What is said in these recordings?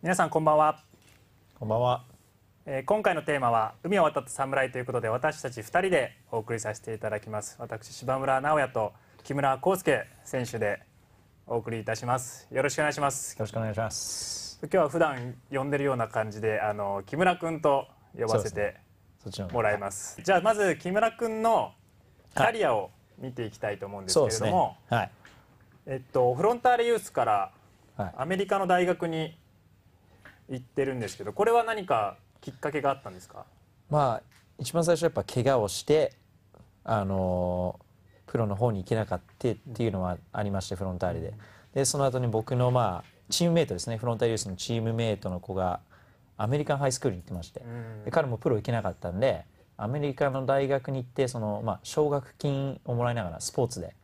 皆さんこんばんはこんばんは、えー、今回のテーマは海を渡った侍ということで私たち二人でお送りさせていただきます私柴村直哉と木村康介選手でお送りいたしますよろしくお願いしますよろしくお願いします今日は普段呼んでるような感じであの木村君と呼ばせてもらいます、ね、じゃあまず木村君のキャリアを見ていきたいと思うんですけれども、はいねはい、えっとフロンターレユースからアメリカの大学に、はい言ってるんですけどこれは何かきっかけがあったんですかまあ一番最初やっぱ怪我をしてあのプロの方に行けなかったっていうのはありましてフロンターレででその後に僕のまあチームメイトですねフロンターレユースのチームメイトの子がアメリカンハイスクールに行ってましてで彼もプロ行けなかったんでアメリカの大学に行ってその、まあ、奨学金をもらいながらスポーツで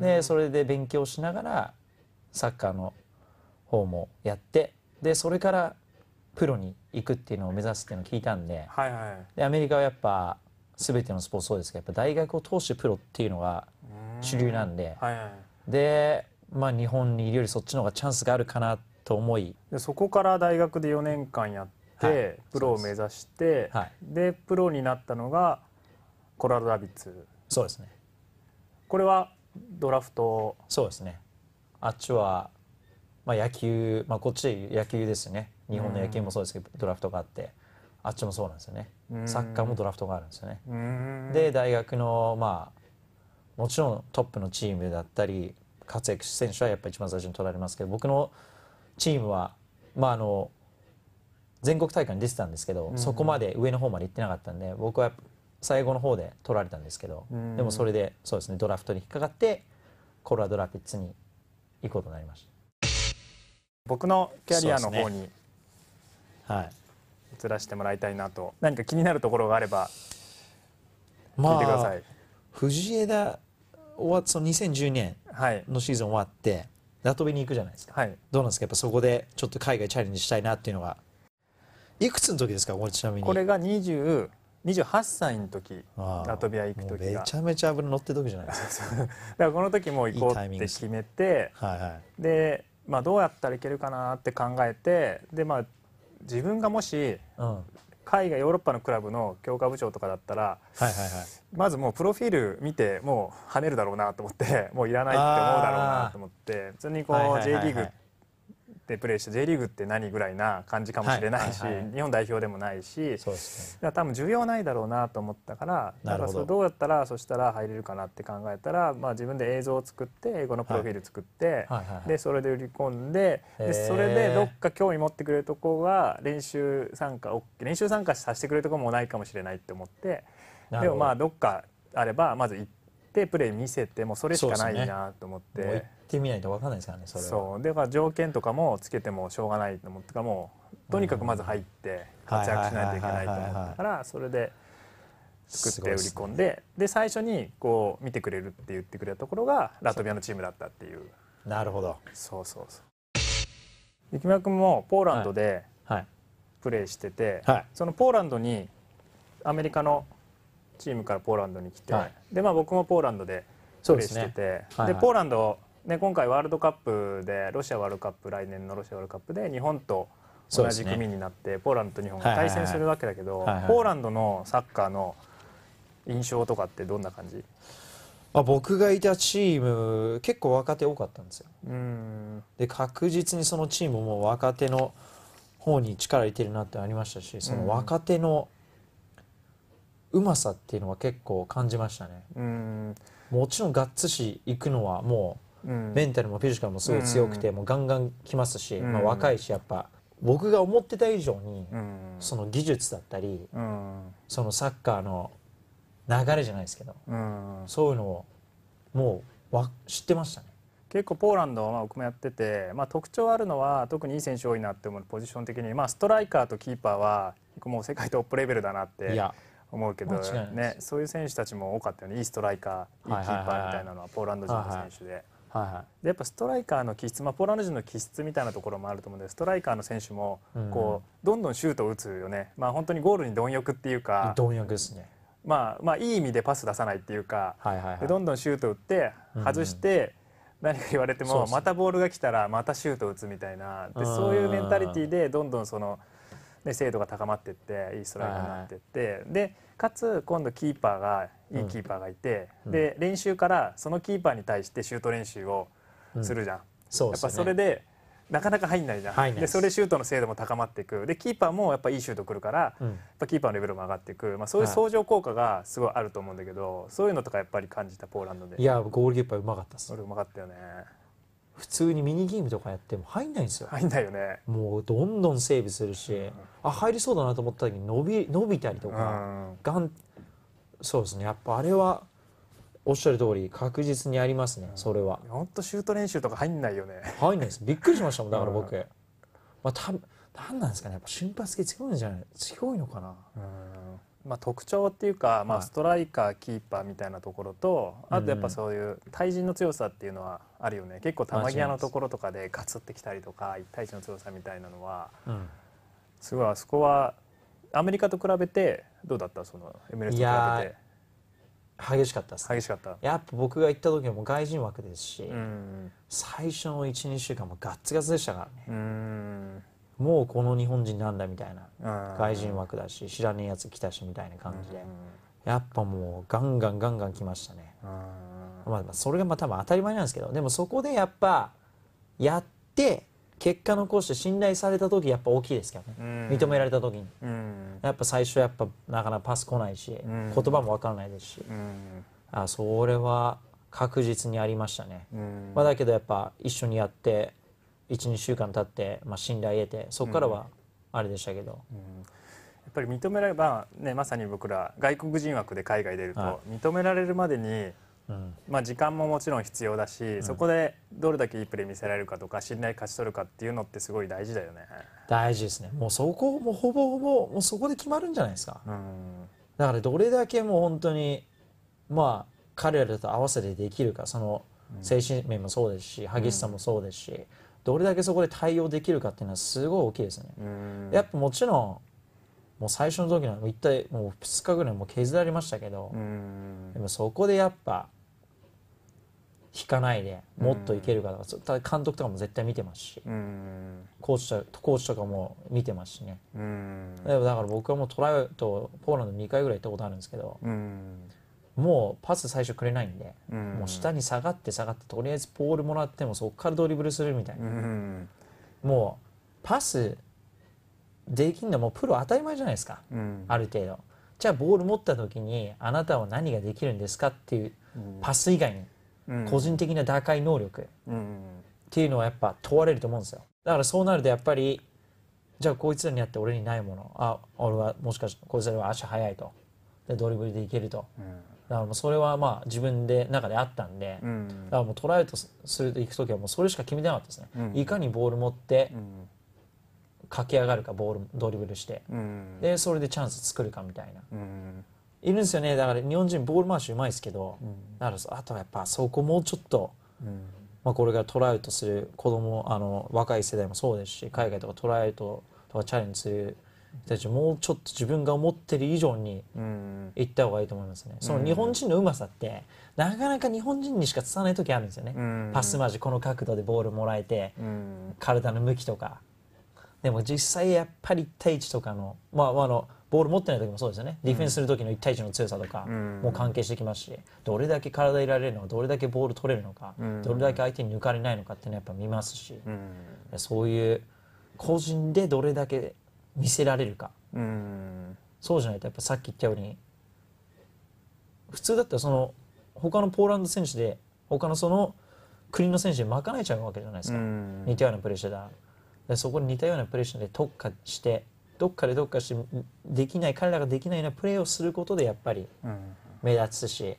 でそれで勉強しながらサッカーの方もやってでそれからプロに行くっていうのを目指すっていうのを聞いたんで,、はいはい、でアメリカはやっぱ全てのスポーツそうですけどやっぱ大学を通してプロっていうのが主流なんで、はいはい、で、まあ、日本にいるよりそっちの方がチャンスがあるかなと思いでそこから大学で4年間やって、はい、プロを目指して、はい、でプロになったのがコラドラビッツそうですねこれはドラフトそうですねあっちはまあ、野球、まあ、こっち野球ですよね日本の野球もそうですけど、ドラフトがあってあっちもそうなんですよねサッカーもドラフトがあるんですよね。で大学の、まあ、もちろんトップのチームだったり活躍選手はやっぱ一番最初に取られますけど僕のチームは、まあ、あの全国大会に出てたんですけど、そこまで上の方まで行ってなかったんで僕は最後の方で取られたんですけど、でもそれでそうですねドラフトに引っかかってコロラドラピッツに行くことになりました。僕のキャリアの方に、ね、はい移らせてもらいたいなと何か気になるところがあれば聞いてください、まあ、藤枝終わその2012年のシーズン終わって、はい、ラトビに行くじゃないですか、はい、どうなんですかやっぱそこでちょっと海外チャレンジしたいなっていうのがいくつの時ですかこれちなみにこれが2 8歳の時ラトビア行く時めちゃめちゃ油乗ってる時じゃないですか だからこの時も行こうって決めて、はいはい、でまあ、どうやったらいけるかなって考えてで、まあ、自分がもし、海外ヨーロッパのクラブの強化部長とかだったら、はいはいはい、まずもうプロフィール見てもう跳ねるだろうなと思ってもういらないって思うだろうなと思って普通にこう J リーグでプレーして J リーグって何ぐらいな感じかもしれないし、はいはいはい、日本代表でもないし、ね、多分需要ないだろうなと思ったからだからそれどうやったらそしたら入れるかなって考えたら、まあ、自分で映像を作って英語のプロフィール作って、はいはいはいはい、でそれで売り込んででそれでどっか興味持ってくれるとこは練習参加練習参加させてくれるとこもないかもしれないって思ってでもまあどっかあればまず行って。テプレー見せてもそれしかないなと思って、ね、行ってみないと分かんないですからねそれそうだから条件とかもつけてもしょうがないと思ってかもうとにかくまず入って活躍しないといけないと思ったからそれで作って売り込んで、ね、で最初にこう見てくれるって言ってくれたところがラトビアのチームだったっていうなるほどそうそうそう雪村君もポーランドで、はい、プレーしてて、はい、そのポーランドにアメリカのチームからポーランドに来て、はい、でまあ、僕もポーランドでプレーしててで、ねはいはい、ポーランド、ね、今回ワールドカップでロシアワールドカップ来年のロシアワールドカップで日本と同じ組になって、ね、ポーランドと日本が対戦するわけだけど、はいはいはい、ポーランドのサッカーの印象とかってどんな感じあ僕がいたチーム結構若手多かったんですよで確実にそのチームも若手の方に力入れてるなってありましたしその若手のうまさっていうのは結構感じましたね。うんもちろんガッツし行くのはもう、メンタルもフィジカルもすごい強くて、もうガンガン来ますし、まあ、若いしやっぱ僕が思ってた以上に、その技術だったり、そのサッカーの流れじゃないですけど、そういうのをもうわ知ってましたね。結構ポーランドは僕もやってて、まあ、特徴あるのは特にいい選手多いなって思うポジション的に、まあ、ストライカーとキーパーはもう世界トップレベルだなって思うけど、ね、そういう選手たちも多かったよねいいストライカーいいキーパーみたいなのはポーランド人の選手で。はいはい、でやっぱストライカーの気質、まあ、ポーランド人の気質みたいなところもあると思うんでストライカーの選手もこう、うん、どんどんシュートを打つよね、まあ、本当にゴールに貪欲っていうか貪欲ですね、まあ、まあいい意味でパス出さないっていうか、はいはいはい、でどんどんシュート打って外して、何か言われても、またボールが来たらまたシュート打つみたいなでそういうメンタリティーでどんどんその。で精度が高まってっていいストライクになってって、でかつ今度キーパーがいいキーパーがいて、で練習からそのキーパーに対してシュート練習をするじゃん。やっぱそれでなかなか入んないじゃん、でそれシュートの精度も高まっていくでキーパーもやっぱいいシュートくるから、やっぱキーパーのレベルも上がっていく、まあ、そういう相乗効果がすごいあると思うんだけど、そういうのとかやっぱり感じたポーランドでいやゴールキーパーうまかったっす俺うまかったよね普通にミニゲームとかやっても入んないんですよ入んないよねもうどんどんセーブするし、うん、あ入りそうだなと思った時に伸び伸びたりとか、うん、がんそうですねやっぱあれはおっしゃる通り確実にありますね、うん、それは本当シュート練習とか入んないよね入んないですびっくりしましたもんだから僕、うん、まあたなんなんですかねやっぱ瞬発系強いんじゃない強いのかな、うんまあ、特徴っていうか、まあ、ストライカー、キーパーみたいなところと、はい、あとやっぱそういう対人の強さっていうのはあるよね、結構球際のところとかでガツってきたりとか1対1の強さみたいなのは、うん、すごいあそこはアメリカと比べてどうだったそのエミレと比べて。激しかったです、ね、激しかったやっぱ僕が行った時も外人枠ですし、うん、最初の12週間もガッツガツでしたからね。もうこの日本人なんだみたいな外人枠だし知らねえやつ来たしみたいな感じでやっぱもうガンガンガンガン来ましたねまあそれがまあ多分当たり前なんですけどでもそこでやっぱやって結果残して信頼された時やっぱ大きいですけどね認められた時にやっぱ最初やっぱなかなかパス来ないし言葉も分からないですしあそれは確実にありましたねまあだけどやっぱ一緒にやって12週間経って、まあ、信頼得てそこからはあれでしたけど。うんうんやっぱり認められば、ね、まさに僕ら外国人枠で海外出ると、認められるまでに、まあ、時間ももちろん必要だし、うん、そこでどれだけいいプレー見せられるかとか信頼勝ち取るかっていうのってすごい大事だよね大事ですねもうそこもほぼほぼもうそこで決まるんじゃないですか、うん、だからどれだけもう本当にまあ彼らと合わせてできるかその精神面もそうですし激しさもそうですし、どれだけそこで対応できるかっていうのはすごい大きいですねやっぱもちろんもう最初の時の一体もう2日ぐらいもう削られましたけどでもそこでやっぱ引かないでもっといけるかとか監督とかも絶対見てますしコーチとコーチとかも見てますしねだから僕はもうトライとポーランド2回ぐらい行ったことあるんですけどもうパス最初くれないんで、うん、もう下に下がって下がってとりあえずポールもらってもそこからドリブルするみたいな、うん、もうパスできんのもプロ当たり前じゃないですか、うん、ある程度じゃあボール持った時にあなたは何ができるんですかっていうパス以外に個人的な打開能力っていうのはやっぱ問われると思うんですよだからそうなるとやっぱりじゃあこいつらに会って俺にないものあ俺はもしかしてこいつらは足速いとでドリブルでいけると、だからもうそれはまあ自分で中であったんで、うん、だからもうトライアウトする行く時はもうそれしか決めてなかったですね、うん、いかにボール持って駆け上がるかボールドリブルして、うん、でそれでチャンス作るかみたいな、いるんですよねだから日本人ボール回しうまいですけど、だからあとはやっぱそこもうちょっと、まあ、これからトライアウトする子供あの若い世代もそうですし海外とかトライアウトとかチャレンジするたちもうちょっと自分が思ってる以上にいった方がいいと思いますね。その日本人のうまさってなかなか日本人にしか伝わない時あるんですよね。パスマジこの角度でボールもらえて体の向きとか。でも実際やっぱり1対1とかの,、まあ、あのボール持ってない時もそうですよねディフェンスする時の1対1の強さとかも関係してきますしどれだけ体いられるのかどれだけボール取れるのかどれだけ相手に抜かれないのかっていうのはやっぱ見ますしそういう個人でどれだけ見せられるか、うん、そうじゃないとやっぱさっき言ったように普通だったらその他のポーランド選手で他のその国の選手で賄えちゃうわけじゃないですか、うん、似たようなプレッシャーだでそこに似たようなプレッシャーで特化してどっかでどっかしてできない彼らができないようなプレーをすることでやっぱり目立つし、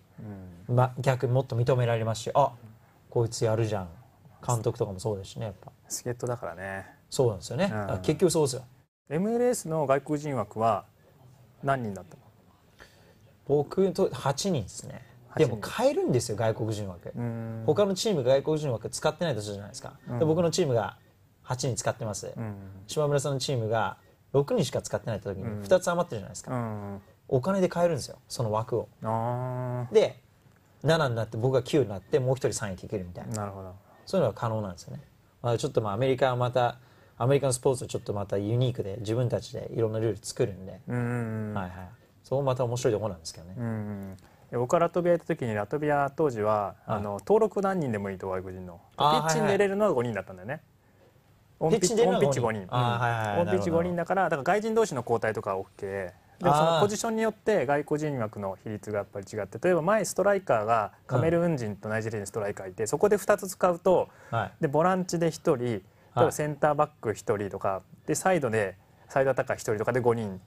うん、ま、逆にもっと認められますしあこいつやるじゃん監督とかもそうですしねやっぱ助っ人だからねそうなんですよね、うん、結局そうですよ MLS の外国人枠は何人だったの僕と8人ですねでも変えるんですよ外国人枠他のチーム外国人枠使ってないとするじゃないですか、で僕のチームが8人使ってます、島村さんのチームが6人しか使ってないって時に2つ余ってるじゃないですか、お金で買えるんですよその枠をで7になって僕が9になってもう1人3位でいけるみたいななるほどそういうのが可能なんですよね、まあ、ちょっとまあアメリカはまたアメリカのスポーツはちょっとまたユニークで自分たちでいろんなルール作るんで、うんはいはい、そこまた面白いところなんですけどね。うん僕はラトビア行った時にラトビア当時は、はい、あの登録何人でもいいと外国人のピッチに出れるのは5人だったんだよね。オンピッチ5人、オンピッチ5人だからだから外人同士の交代とか OK でそのポジションによって外国人枠の比率がやっぱり違って例えば前ストライカーがカメルーン人とナイジェリア人ストライカーいて、そこで2つ使うと、はい、でボランチで1人例えばセンターバック1人とかでサイドでサイドアタッカー1人とかで5人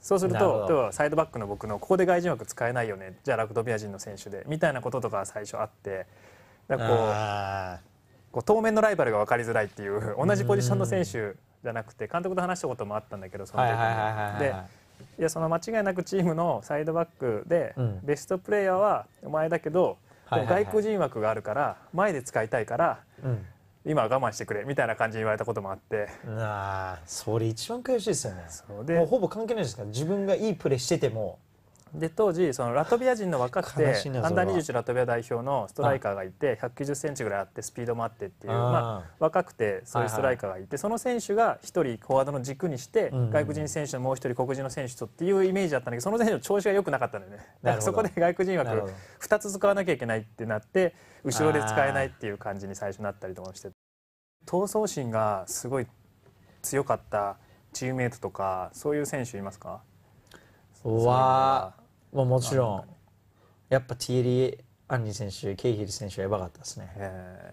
そうすると例えばサイドバックの僕のここで外人枠使えないよねじゃあラクドビア人の選手でみたいなこととか最初あってだからこう当面のライバルが分かりづらいっていう同じポジションの選手じゃなくて監督と話したこともあったんだけどその時に。でいやその間違いなくチームのサイドバックでベストプレーヤーはお前だけど、外国人枠があるから前で使いたいから、今我慢してくれみたいな感じに言われたこともあってああそれ一番悔しいですよねでもうほぼ関係ないですから自分がいいプレーしててもで当時そのラトビア人の若くてアンダー21ラトビア代表のストライカーがいて1 9 0ンチぐらいあってスピードもあってっていうまあ、若くてそういうストライカーがいて、その選手が1人フォワードの軸にして、外国人選手のもう1人黒人の選手とっていうイメージだったんだけどその選手の調子が良くなかったのよねだからそこで外国人枠2つ使わなきゃいけないってなって後ろで使えないっていう感じに最初なったりとかして闘争心がすごい強かったチームメートとかそういう選手いますかはあ、もちろんやっぱティエリー・アンリ選手ケイヒル選手はやばかったですね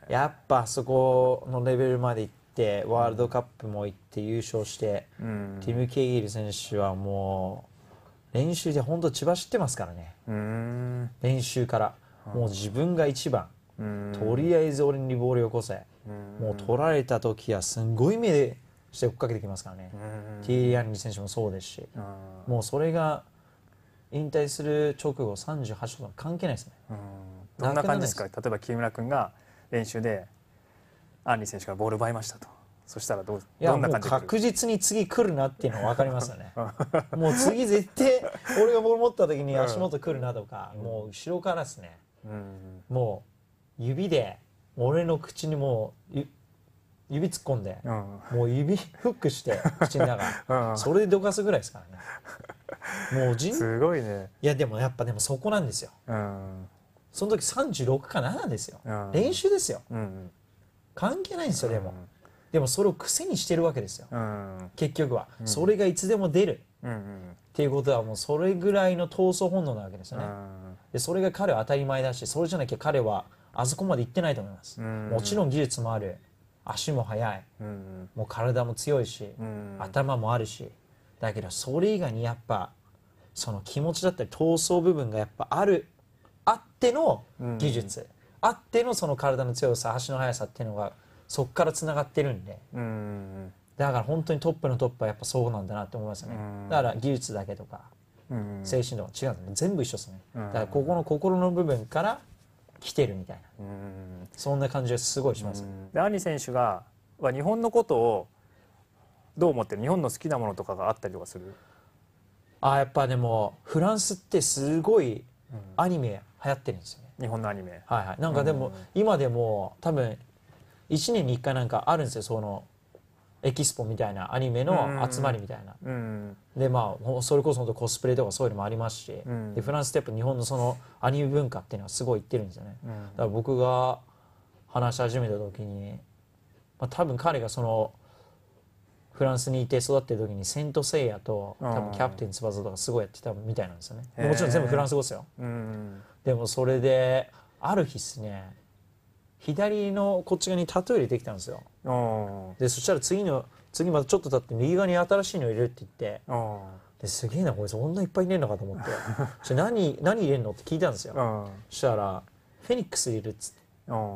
やっぱそこのレベルまで行ってワールドカップも行って優勝して、うん、ティム・ケイヒル選手はもう練習で本当千葉知ってますからね練習からもう自分が一番、とりあえず俺にボールよこせ、もう取られた時はすんごい目して追っかけてきますからね、ティーリアンリ選手もそうですし、もうそれが引退する直後38とか関係ないですね。どんな感じですか例えば木村君が練習でアンリ選手からボール奪いましたと。そしたらどういやもう確実に次来るなっていうのは分かりますよね もう次絶対俺がボール持った時に足元来るなとか、うん、もう後ろからですね、うん、も指で俺の口にもう指突っ込んで、うん、もう指フックして 口の中、うん、それでどかすぐらいですからねもう人すごいねいやでもやっぱでもそこなんですよ、うん、その時36か7ですよ、練習ですよ、うん関係ないんですよでも、でもそれを癖にしてるわけですよ、結局は、それがいつでも出る、っていうことはもうそれぐらいの闘争本能なわけですよね、でそれが彼は当たり前だしそれじゃなきゃ彼はあそこまで行ってないと思います、もちろん技術もある足も速い、もう体も強いし、頭もあるしだけどそれ以外にやっぱその気持ちだったり闘争部分がやっぱあるあっての技術、あってのその体の強さ足の速さっていうのがそこからつながってるんで、だから本当にトップのトップはやっぱそうなんだなって思いますよね、だから技術だけとか、精神とか違うんですね全部一緒ですね、だからここの心の部分から来てるみたいなそんな感じがすごいします。で兄選手がは日本のことをどう思ってる日本の好きなものとかがあったりとかするあやっぱでもフランスってすごいアニメ流行ってるんですよね、日本のアニメはいはいなんかでも今でも多分1年に1回なんかあるんですよそのエキスポみたいなアニメの集まりみたいな、でまあそれこそ本当コスプレとかそういうのもありますし、でフランスってやっぱ日本のそのアニメ文化っていうのはすごいいってるんですよね、だから僕が話し始めた時に、まあ、多分彼がそのフランスにいて育ってる時に「セント・セイヤ」と多分「キャプテン翼」とかすごいやってたみたいなんですよね、もちろん全部フランス語ですよ、でもそれである日ですね左のこっち側にタトゥー入れてきたんですよでそしたら次の次またちょっと経って右側に新しいの入れるって言ってですげえなこいつ女いっぱい入れんのかと思って何 何入れんのって聞いたんですよそしたら「フェニックス入れる」っつって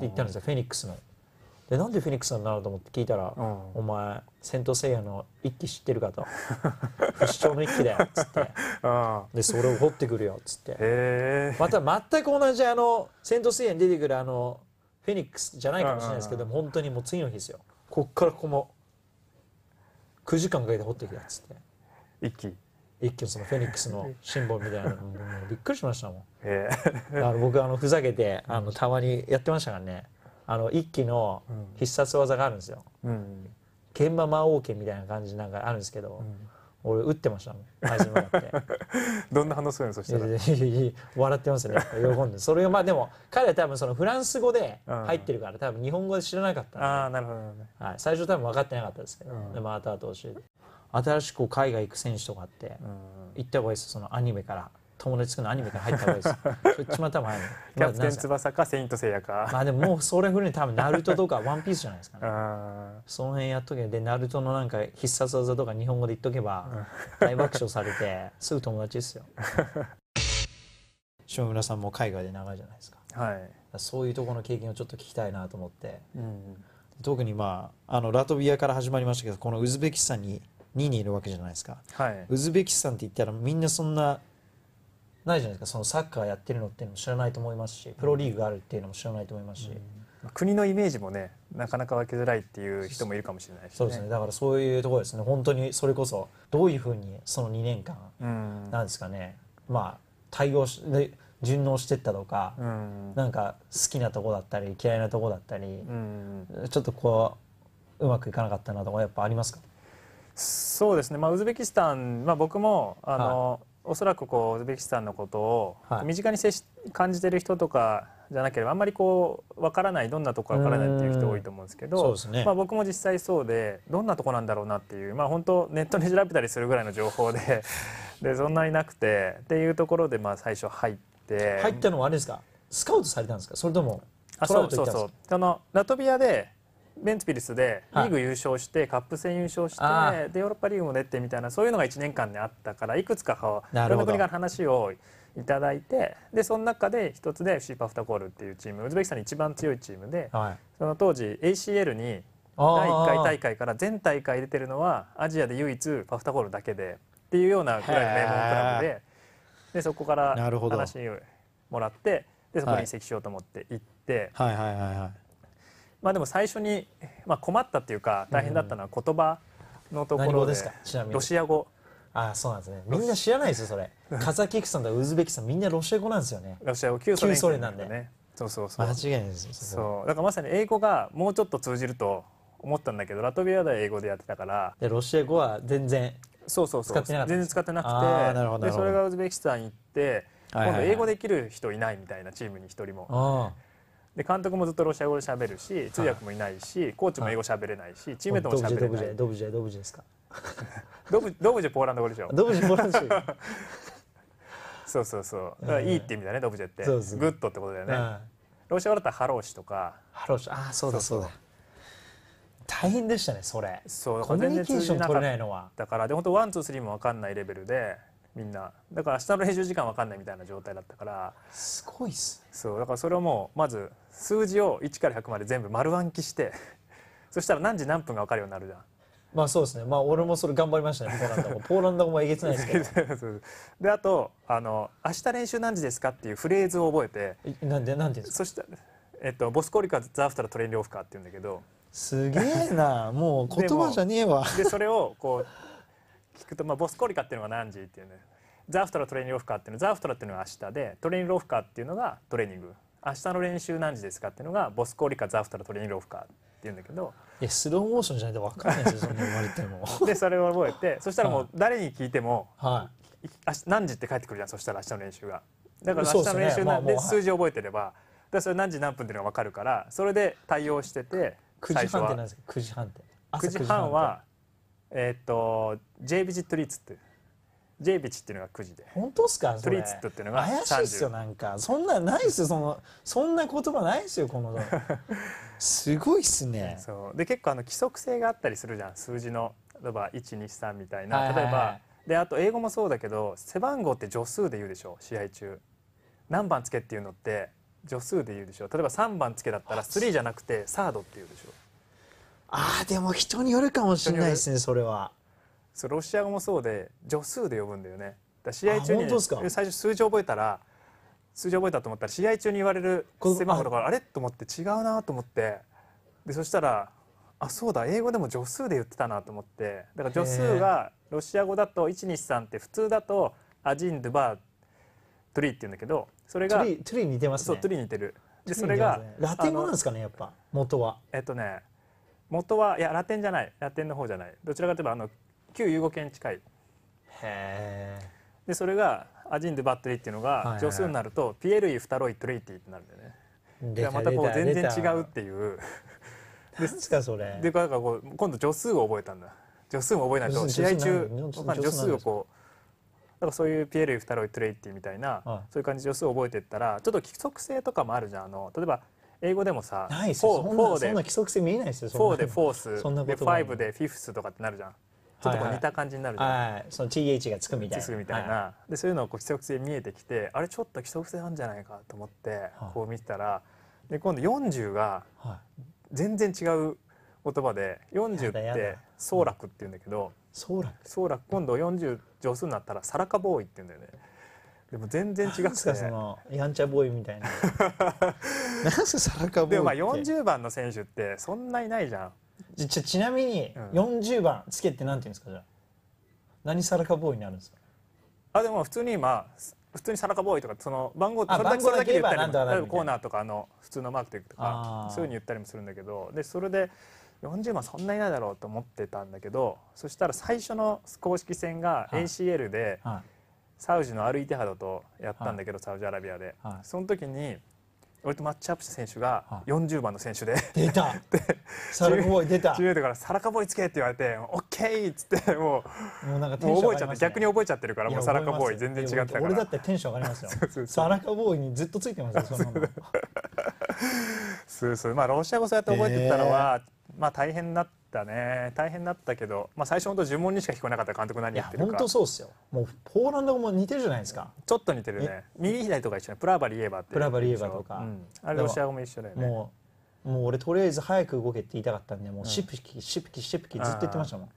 言ったんですよフェニックスの。でなんでフェニックスなんだろうと思って聞いたら「お前千と聖夜の一期知ってるかと」不死鳥の一期だよ」っつってでそれを掘ってくるよっつってまた全く同じあの千と聖夜に出てくるあのフェニックスじゃないかもしれないですけど本当にもう次の日ですよこっからここも9時間かけて掘ってきたっつって一気一気にそのフェニックスのシンボルみたいなのびっくりしましたもん、えー、だから僕あのふざけてあのたまにやってましたからねあの一気の必殺技があるんですよ、うん、現場魔王権みたいな感じなんかあるんですけど、うん、俺打ってましたもん合図もらってどんな話応するのそしたら笑ってますね喜んでそれがまあでも彼は多分そのフランス語で入ってるから多分日本語で知らなかったああなるほど、ね、はい、最初多分分かってなかったですけど、うん、でも後押し新しく海外行く選手とかって行った方がいいですそのアニメから友達のアニメから入った方がいいです。そっちもある。キャプテン翼かセイントセイヤか。まあでももうそれふるに多分ナルトとかワンピースじゃないですかね。その辺やっとけでナルトのなんか必殺技とか日本語で言っとけば大爆笑されて すぐ友達ですよ。下村さんも海外で長いじゃないですか。はい。そういうところの経験をちょっと聞きたいなと思って。うん、特にまああのラトビアから始まりましたけどこのウズベキスタンに2にいるわけじゃないですか、はい、ウズベキスタンって言ったらみんなそんなないじゃないですかそのサッカーやってるのっていうのも知らないと思いますしプロリーグがあるっていうのも知らないと思いますし、うん、国のイメージもねなかなか分けづらいっていう人もいるかもしれないし、ね、そうですねだからそういうところですね本当にそれこそどういうふうにその2年間なんですかね、うん、まあ対応しで順応してったとか、うん、なんか好きなとこだったり嫌いなとこだったり、うん、ちょっとこううまくいかなかったなとかやっぱありますかそうですね、まあ、ウズベキスタン、まあ、僕もあの、はいおそらくこうウズベキスタンのことを身近に接し感じてる人とかじゃなければあんまりこう分からないどんなとこ分からないっていう人多いと思うんですけど、ね、まあ、僕も実際そうでどんなとこなんだろうなっていうまあ本当ネットで調べたりするぐらいの情報で でそんなになくてっていうところでまあ最初入って入ったのはあれですかスカウトされたんですかそれともあそうそうそうそのラトビアでベンツピルスでリーグ優勝して、カップ戦優勝してでヨーロッパリーグも出てみたいなそういうのが1年間であったからいくつかいろんな国から話をいただいてでその中で一つで FC パフタコールっていうチームウズベキスタンに一番強いチームで、はい、その当時 ACL に第1回大会から全大会出てるのはアジアで唯一パフタコールだけでっていうようなくらいの名門クラブででそこから話をもらってでそこに移籍しようと思って行って。はいはいはいはいまあでも最初に、まあ、困ったっていうか大変だったのは言葉のところで,、ロシア語あそうなんですねみんな知らないですよそれカザキクさんとウズベキスタンみんなロシア語なんですよねロシア語旧ソ連なんでねそうそうそう間違いないですそうだからまさに英語がもうちょっと通じると思ったんだけどラトビアでは英語でやってたからでロシア語は全然そうそうそう全然使ってなくてでそれがウズベキスタンに行って今度英語できる人いないみたいなチームに一人もで監督もずっとロシア語で喋るし通訳もいないし、コーチも英語喋れないし、チームメートも喋れないドブジェドブジェですか ドブドブジェポーランド語でしょドブジェポーランド語 そうそうそう、いいって意味だねドブジェってグッドってことだよね、ロシア語だったらハローシとかハローシああそうだそうだ大変でしたねそれそうコミュニケーション取れないのはだからで本当ワンツースリーも分かんないレベルでみんなだから明日の練習時間分かんないみたいな状態だったからすごいっすねそうだからそれをもうまず数字を1から100まで全部丸暗記して そしたら何時何分が分かるようになるじゃんまあそうですねまあ俺もそれ頑張りましたねポーランドポーランド語もえげつないですけど であとあの「明日練習何時ですか?」っていうフレーズを覚えてなんでなんでそしたら、えっと「ボスコリカザーフタラトレンリオフカ」っていうんだけどすげえなもう言葉じゃねえわでそれをこう聞くと、まあ、ボスコリカっていうのが何時っていうねザフトラトレーニングオフカーっていうのザフトラっていうのは明日でトレーニングオフカーっていうのがトレーニング明日の練習何時ですかっていうのがボスコリカザフトラトレーニングオフカーっていうんだけどいやスローモーションじゃないと分かんないですよそんな言われてもでそれを覚えて そしたらもう誰に聞いても、はい、何時って帰ってくるじゃんそしたら明日の練習がだから明日の練習なんで、ねまあ、数字覚えてればだそれ何時何分っていうのが分かるからそれで対応してて9時半って何ですか9時半って9時半はえー、っと J ビジットリーツっていう J ビチっていうのが9時で本当っすかトリーツっていうのが怪しいですよなんかそんなないですよそのそんな言葉ないですよこの すごいっすねそうで結構あの規則性があったりするじゃん数字の例えば123みたいな、はいはい、例えばであと英語もそうだけど背番号って助数で言うでしょ試合中何番つけっていうのって助数で言うでしょ例えば3番つけだったら3じゃなくてサードって言うでしょああでも人によるかもしれないですねそれはそうロシア語もそうで助数で呼ぶんだよねだ試合中に最初数字覚えたら数字覚えたと思ったら試合中に言われる背番号だからあれと思って違うなと思ってでそしたらあそうだ英語でも助数で言ってたなと思ってだから助数がロシア語だと123って普通だとアジンドゥバートリーって言うんだけどそれがトリー似てますねそうトリー似てるでそれが、ね、ラテン語なんですかねやっぱ元はえっとね元はいやラテンじゃないラテンの方じゃないどちらかといえばあの旧ユーゴ圏に近いでそれがアジン・ドゥ・バッテリーっていうのが助数になると、ピエルイ・フタロイ・トゥレイティってなるんだよね。でまたこう全然違うっていうですかそれでだからこう今度助数を覚えたんだ助数も覚えないと試合中助数をこうだからそういうピエール・フタロイ・トゥレイティみたいな、そういう感じで助数を覚えてったらちょっと規則性とかもあるじゃんあの例えば英語でもさないですよそんなそんな規則性見えないですよそんなでフォースそんなで5でフィフスとかってなるじゃんちょっとこう似た感じになるじゃん、はいはい、その TH がつくみたいなみたいな、はい、でそういうのをこう規則性見えてきてあれちょっと規則性あるんじゃないかと思ってこう見てたらで今度四十が全然違う言葉で四十って総楽って言うんだけど総楽総楽今度四十上手になったらサラカボーイって言うんだよね。でも全然違くてそのやんちゃボーイみたいな なんすサラカボーイでもまあ40番の選手ってそんないないじゃんちちなみに40番つけってなんていうんですかじゃ何サラカボーイになるんですかあでも普通にまあ普通にサラカボーイとかその番号それだけだけ言ったり例コーナーとかあの普通のマークティックとかそういうふうに言ったりもするんだけどでそれで40万そんなにないだろうと思ってたんだけどそしたら最初の公式戦が ACL で、はいはいサウジのアルイテハドとやったんだけど、サウジアラビアで、その時に俺とマッチアップした選手が40番の選手で、出た サラカボーイ出た10度から「サラカボーイつけ!」って言われて「オッケーっつってもうもうなんか、ね、覚えちゃって逆に覚えちゃってるからもうサラカボーイ全然違ってたから俺だってテンション上がりますよ サラカボーイにずっとついてますよ そんなのそうそうまあロシア語そうやって覚えてたのは、えー、まあ大変なたね大変だったけど、まあ、最初本当呪文にしか聞こえなかった監督何言ってるか本当そうっすよもうポーランド語も似てるじゃないですかちょっと似てるね右左とか一緒ねプラバリエバってプラバリエバとか、うん、あれロシア語も一緒だよねもうもう俺とりあえず早く動けって言いたかったんでもうシプキ、シプキシプキずっと言ってましたもん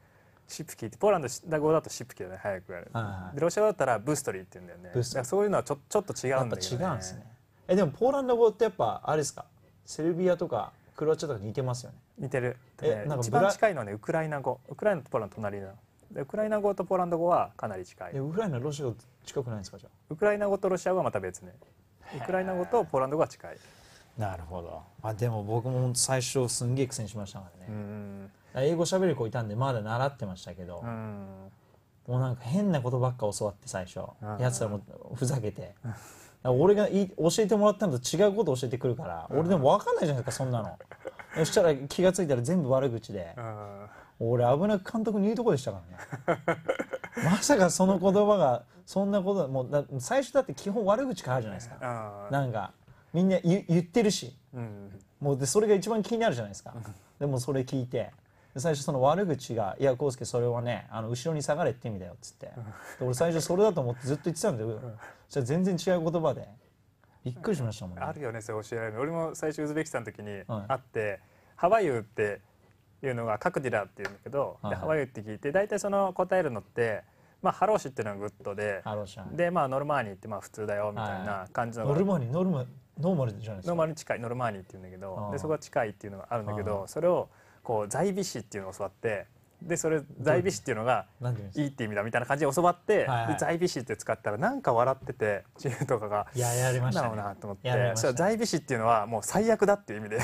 シプキってポーランド語だとシプキだね早くやる、でロシア語だったらブストリーって言うんだよねブストそういうのはちょちょっと違うんだよ。ね、違うんですねえでもポーランド語ってやっぱあれですかセルビアとかクロアチアとか似てますよね似てる、ね、一番近いのはねウクライナ語ウクライナとポーランド隣のウクライナ語とポーランド語はかなり近いウクライナロシア近くないですかじゃあウクライナ語とロシア語はまた別ねウクライナ語とポーランド語は近いなるほど、まあ、でも僕も最初すんげえ苦戦しましたからね英語喋る子いたんでまだ習ってましたけどもうなんか変なことばっか教わって最初やつらもふざけて俺がい教えてもらったのと違うこと教えてくるから俺でも分かんないじゃないですかそんなのそしたら気が付いたら全部悪口で俺危なく監督に言うとこでしたからね まさかその言葉がそんなこともう最初だって基本悪口からじゃないですかなんかみんな言ってるし、うん、もうでそれが一番気になるじゃないですか、でもそれ聞いて最初その悪口が「いや康介それはねあの後ろに下がれって意味だよ」っつって、俺最初それだと思ってずっと言ってたんだよ、じゃ全然違う言葉で。びっくりしましたもんねあるよねそう教えられる俺も最初ウズベキスタンの時に会って、はい、ハワイユっていうのがカクディラっていうんだけど、はいはい、ハワイユって聞いて大体その答えるのってまあ、ハローシっていうのがグッドで、で、まあ、ノルマーニーってまあ普通だよみたいな感じの、ノルマーニノルマノーマルじゃないですかノーマルに近いノルマーニーっていうんだけどでそこが近いっていうのがあるんだけどそれをこう在美士っていうのを教わってでそれ在美子っていうのがいいって意味だみたいな感じで教わって、在美子って使ったらなんか笑っててチームとかが「いややりました、ね、な」と思って、在美子っていうのはもう最悪だっていう意味で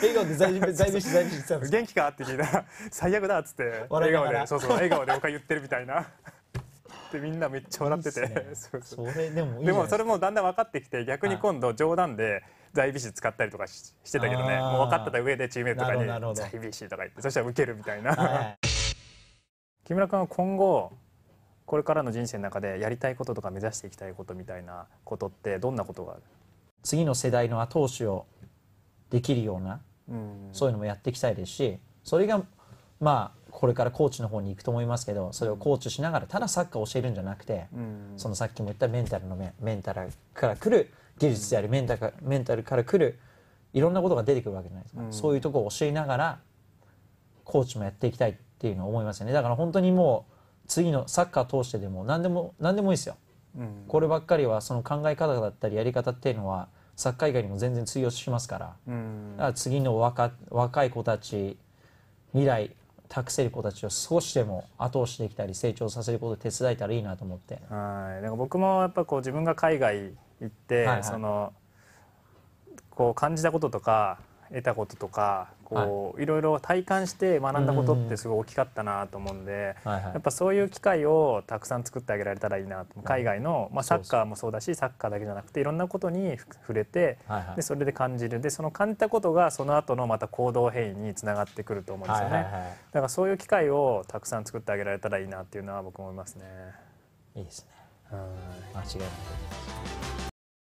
笑顔で在美在美子在美詞って元気か?」って聞いたら「最悪だ」っつって笑顔でそうそう笑顔で僕は言ってるみたいな。っみんなめっちゃ笑っててでもそれもだんだん分かってきて逆に今度冗談で在ビシ使ったりとかしてたけどねもう分かってた上でチームメートとかに「在ビシ」とか言ってそしたら受けるみたいな、は い、木村君は今後これからの人生の中でやりたいこととか目指していきたいことみたいなことってどんなことがある次の世代の後押しをできるような、うそういうのもやっていきたいですしそれがまあこれからコーチの方に行くと思いますけどそれをコーチしながらただサッカーを教えるんじゃなくて、そのさっきも言ったメンタルの面メンタルからくる技術でありメンタルメンタルからくるいろんなことが出てくるわけじゃないですか、うん、そういうとこを教えながらコーチもやっていきたいっていうのは思いますよねだから本当にもう次のサッカー通してでも何でも何でもいいですよ、うん、こればっかりはその考え方だったりやり方っていうのはサッカー以外にも全然通用しますからうん、から次の若若い子たち未来託せる子たちを少しでも後押しできたり成長させることを手伝えたらいいなと思ってはいんか僕もやっぱこう自分が海外行って、はいはい、そのこう感じたこととか得たこととかこう、い、ろいろ体感して学んだことってすごい大きかったなと思うんで、やっぱそういう機会をたくさん作ってあげられたらいいなと海外の、まあ、サッカーもそうだしサッカーだけじゃなくていろんなことに触れて、でそれで感じるでその感じたことがその後のまた行動変異につながってくると思うんですよね、だからそういう機会をたくさん作ってあげられたらいいなっていうのは僕も思いますね。いいですね間違いない